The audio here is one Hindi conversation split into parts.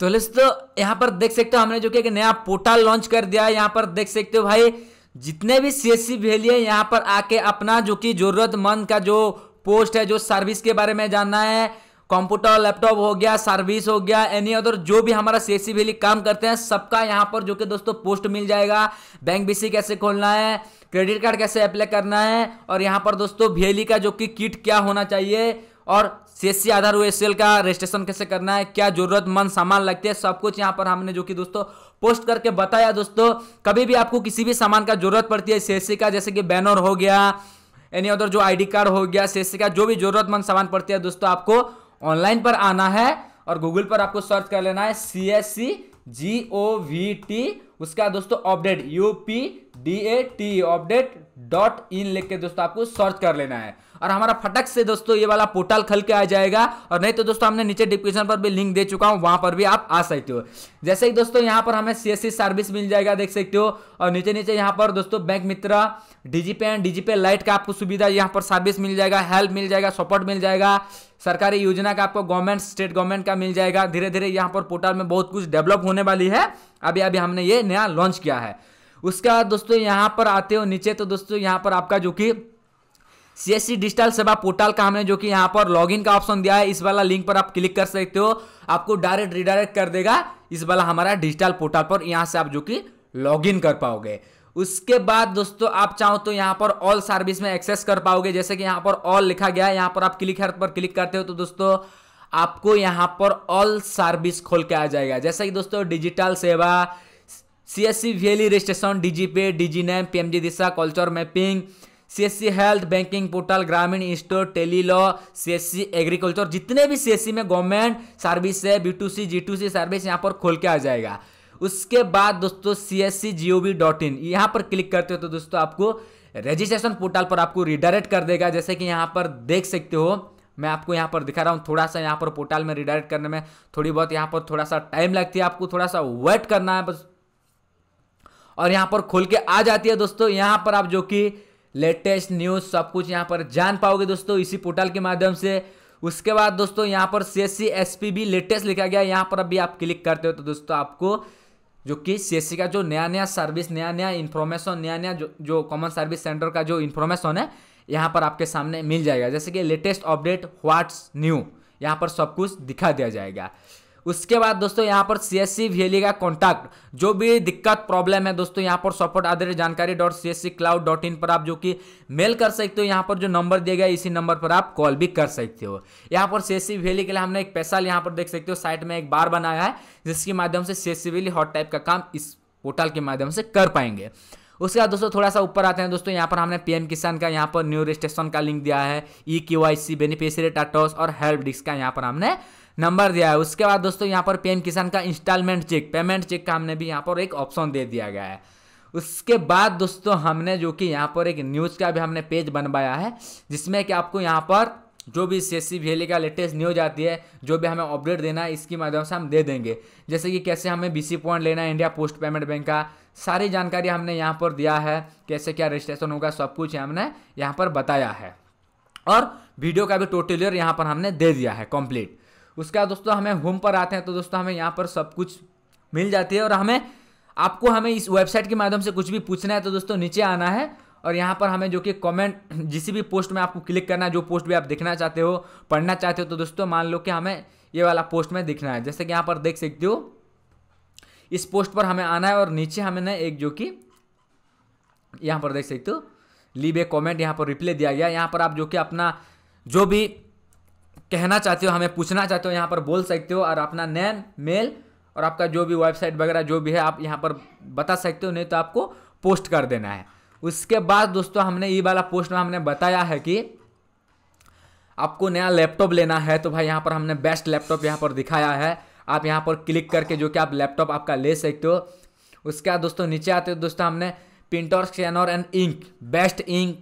तो दोस्तों यहाँ पर देख सकते हो हमने जो कि नया पोर्टल लॉन्च कर दिया है यहाँ पर देख सकते हो भाई जितने भी सी एस सी वैली है यहाँ पर आके अपना जो कि जरूरतमंद का जो पोस्ट है जो सर्विस के बारे में जानना है कंप्यूटर लैपटॉप हो गया सर्विस हो गया एनी अदर जो भी हमारा सी एस सी वैली काम करते हैं सबका यहाँ पर जो कि दोस्तों पोस्ट मिल जाएगा बैंक सी कैसे खोलना है क्रेडिट कार्ड कैसे अप्लाई करना है और यहाँ पर दोस्तों वैली का जो कि किट क्या होना चाहिए और सीएससी आधार ओ का रजिस्ट्रेशन कैसे करना है क्या जरूरतमंद सामान लगते हैं सब कुछ यहाँ पर हमने जो कि दोस्तों पोस्ट करके बताया दोस्तों कभी भी आपको किसी भी सामान का जरूरत पड़ती है सीएससी का जैसे कि बैनर हो गया एनी अदर जो आईडी कार्ड हो गया सीएससी का जो भी जरूरतमंद सामान पड़ती है दोस्तों आपको ऑनलाइन पर आना है और गूगल पर आपको सर्च कर लेना है C S C G O V T उसका दोस्तों update U P D A T update dot in लिख के दोस्तों आपको सर्च कर लेना है और हमारा फटक से दोस्तों ये वाला पोर्टल खल के आ जाएगा और नहीं तो दोस्तों हमने नीचे डिस्क्रिप्शन पर भी लिंक दे चुका हूँ वहां पर भी आप आ सकते हो जैसे ही दोस्तों यहाँ पर हमें सी सर्विस मिल जाएगा देख सकते हो और नीचे नीचे यहाँ पर दोस्तों bank Mitra DigiPay and DigiPay lite का आपको सुविधा यहाँ पर सर्विस मिल जाएगा हेल्प मिल जाएगा सपोर्ट मिल जाएगा सरकारी योजना का आपको गवर्नमेंट स्टेट गवर्नमेंट का मिल जाएगा धीरे धीरे यहाँ पर पोर्टल में बहुत कुछ डेवलप होने वाली है अभी अभी हमने ये नया लॉन्च किया है उसके बाद दोस्तों यहाँ पर आते हो नीचे तो दोस्तों यहाँ पर आपका जो कि सी डिजिटल सेवा पोर्टल का हमने जो कि यहाँ पर लॉगिन का ऑप्शन दिया है इस वाला लिंक पर आप क्लिक कर सकते हो आपको डायरेक्ट रिडायरेक्ट कर देगा इस वाला हमारा डिजिटल पोर्टल पर यहाँ से आप जो कि लॉगिन कर पाओगे उसके बाद दोस्तों आप चाहो तो यहाँ पर ऑल सर्विस में एक्सेस कर पाओगे जैसे कि यहाँ पर ऑल लिखा गया है यहाँ पर आप क्लिक हर पर क्लिक करते हो तो दोस्तों आपको यहाँ पर ऑल सर्विस खोल के आ जाएगा जैसे कि दोस्तों digital Seva C S C VLE registration D G pay D G name P M G Disha culture mapping C S C health banking portal ग्रामीण instore tele law C S C agriculture जितने भी सी एस सी में गवर्नमेंट सर्विस है B two C G two C service यहाँ पर खोल के आ जाएगा उसके बाद दोस्तों C S C G O V dot in यहाँ पर क्लिक करते हो तो दोस्तों आपको रजिस्ट्रेशन पोर्टल पर आपको रिडायरेक्ट कर देगा जैसे कि यहाँ पर देख सकते हो मैं आपको यहाँ पर दिखा रहा हूँ थोड़ा सा यहाँ पर पोर्टल में रिडायरेक्ट करने में थोड़ी बहुत यहाँ पर थोड़ा सा टाइम लगती है आपको थोड़ा सा वेट करना है बस और यहाँ पर खोल के आ जाती है दोस्तों यहाँ पर आप जो कि लेटेस्ट न्यूज़ सब कुछ यहाँ पर जान पाओगे दोस्तों इसी पोर्टल के माध्यम से उसके बाद दोस्तों यहाँ पर C S C S P भी लेटेस्ट लिखा गया यहाँ पर अभी आप क्लिक करते हो तो दोस्तों आपको जो कि सी का जो नया नया सर्विस नया नया इन्फॉर्मेशन नया नया जो जो कॉमन सर्विस सेंटर का जो इन्फॉर्मेशन है यहाँ पर आपके सामने मिल जाएगा जैसे कि लेटेस्ट अपडेट व्हाट्स न्यू यहाँ पर सब कुछ दिखा दिया जाएगा उसके बाद दोस्तों यहाँ पर सी एस का कॉन्टैक्ट जो भी दिक्कत प्रॉब्लम है दोस्तों यहाँ पर सपोर्ट आधारित जानकारी dot C S C cloud dot in पर आप जो कि मेल कर सकते हो यहाँ पर जो नंबर दिया गया इसी नंबर पर आप कॉल भी कर सकते हो यहाँ पर सी एस के लिए हमने एक पैसा यहाँ पर देख सकते हो साइट में एक बार बनाया है जिसके माध्यम से सी एस हॉट टाइप का काम इस पोर्टल के माध्यम से कर पाएंगे उसके बाद दोस्तों थोड़ा सा ऊपर आते हैं दोस्तों यहाँ पर हमने पीएम किसान का यहाँ पर न्यू रजिस्ट्रेशन का लिंक दिया है E Q I C beneficiary टाटोस और हेल्प डिस्क का यहाँ पर हमने नंबर दिया है उसके बाद दोस्तों यहाँ पर पीएम किसान का इंस्टॉलमेंट चेक पेमेंट चेक का हमने भी यहाँ पर एक ऑप्शन दे दिया गया है उसके बाद दोस्तों हमने जो कि यहाँ पर एक न्यूज़ का भी हमने पेज बनवाया है जिसमें कि आपको यहाँ पर जो भी सी एस सी का लेटेस्ट न्यूज आती है जो भी हमें अपडेट देना है इसके माध्यम से हम दे देंगे जैसे कि कैसे हमें बीसी पॉइंट लेना है इंडिया पोस्ट पेमेंट बैंक का सारी जानकारी हमने यहाँ पर दिया है कैसे क्या रजिस्ट्रेशन होगा सब कुछ हमने यहाँ पर बताया है और वीडियो का भी टोटलियर यहाँ पर हमने दे दिया है कंप्लीट उसका दोस्तों हमें होम पर आते हैं तो दोस्तों हमें यहाँ पर सब कुछ मिल जाती है और हमें आपको हमें इस वेबसाइट के माध्यम से कुछ भी पूछना है तो दोस्तों नीचे आना है और यहाँ पर हमें जो कि कमेंट जिस भी पोस्ट में आपको क्लिक करना है जो पोस्ट भी आप देखना चाहते हो पढ़ना चाहते हो तो दोस्तों मान लो कि हमें ये वाला पोस्ट में दिखना है जैसे कि यहाँ पर देख सकते हो इस पोस्ट पर हमें आना है और नीचे हमें ना एक जो कि यहाँ पर देख सकते हो लीव ए कॉमेंट यहाँ पर रिप्लाई दिया गया यहाँ पर आप जो कि अपना जो भी कहना चाहते हो हमें पूछना चाहते हो यहाँ पर बोल सकते हो और अपना नैन मेल और आपका जो भी वेबसाइट वगैरह जो भी है आप यहाँ पर बता सकते हो नहीं तो आपको पोस्ट कर देना है उसके बाद दोस्तों हमने ये वाला पोस्ट में हमने बताया है कि आपको नया लैपटॉप लेना है तो भाई यहाँ पर हमने बेस्ट लैपटॉप यहाँ पर दिखाया है आप यहाँ पर क्लिक करके जो कि आप लैपटॉप आपका ले सकते हो उसके बाद दोस्तों नीचे आते हो दोस्तों हमने printer scanner and ink best ink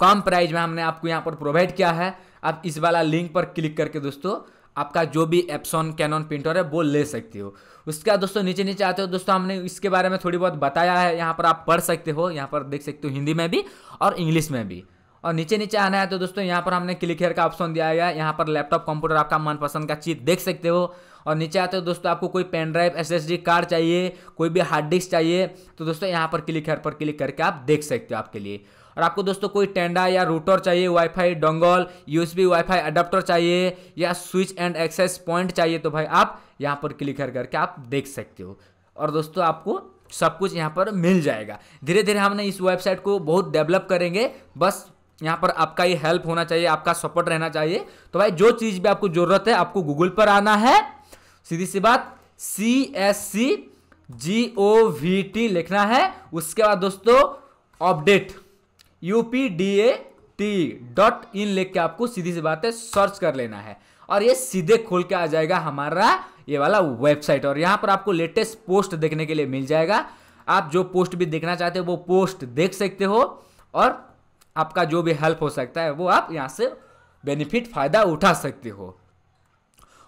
कम प्राइस में हमने आपको यहाँ पर प्रोवाइड किया है आप इस वाला लिंक पर क्लिक करके दोस्तों आपका जो भी एप्सॉन कैनॉन प्रिंटर है वो ले सकते हो उसके बाद दोस्तों नीचे नीचे आते हो दोस्तों हमने इसके बारे में थोड़ी बहुत बताया है यहाँ पर आप पढ़ सकते हो यहाँ पर देख सकते हो हिंदी में भी और इंग्लिश में भी और नीचे नीचे आना है तो दोस्तों यहाँ पर हमने क्लिक हेयर का ऑप्शन दिया गया है यहाँ पर लैपटॉप कंप्यूटर आपका मनपसंद का चीज देख सकते हो और नीचे आते हो दोस्तों आपको कोई pen drive S S card चाहिए कोई भी हार्ड डिस्क चाहिए तो दोस्तों यहाँ पर क्लिक हेयर पर क्लिक करके आप देख सकते हो आपके लिए और आपको दोस्तों कोई टेंडा या रूटर चाहिए WiFi dongle USB WiFi adapter चाहिए या स्विच एंड एक्सेस पॉइंट चाहिए तो भाई आप यहाँ पर क्लिक हेयर करके आप देख सकते हो और दोस्तों आपको सब कुछ यहाँ पर मिल जाएगा धीरे धीरे हमने इस वेबसाइट को बहुत डेवलप करेंगे बस यहाँ पर आपका ये हेल्प होना चाहिए आपका सपोर्ट रहना चाहिए तो भाई जो चीज़ भी आपको ज़रूरत है आपको गूगल पर आना है सीधी सी बात C S C G O V T लिखना है उसके बाद दोस्तों update U P D A T dot in लिख के आपको सीधी सी बात है सर्च कर लेना है और ये सीधे खोल के आ जाएगा हमारा ये वाला वेबसाइट और यहाँ पर आपको लेटेस्ट पोस्ट देखने के लिए मिल जाएगा आप जो पोस्ट भी देखना चाहते हो वो पोस्ट देख सकते हो और आपका जो भी हेल्प हो सकता है वो आप यहाँ से बेनिफिट फ़ायदा उठा सकते हो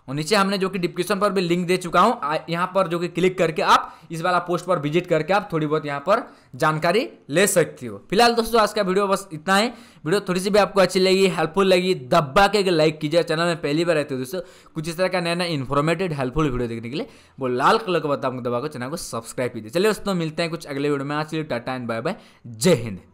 और नीचे हमने जो कि डिस्क्रिप्शन पर भी लिंक दे चुका हूँ यहाँ पर जो कि क्लिक करके आप इस वाला पोस्ट पर विजिट करके आप थोड़ी बहुत यहाँ पर जानकारी ले सकती हो फिलहाल दोस्तों आज का वीडियो बस इतना है वीडियो थोड़ी सी भी आपको अच्छी लगी हेल्पफुल लगी दब्बा के लाइक कीजिए चैनल में पहली बार रहते हो दोस्तों कुछ इस तरह का नया नया इन्फॉर्मेटिव हेल्पफुल वीडियो देखने के लिए वो लाल कलर का बताऊँगा दबा को चैनल को सब्सक्राइब कीजिए चलिए दोस्तों मिलते हैं कुछ अगले वीडियो में आज चलिए टाटा एंड बाय बाय जय हिंद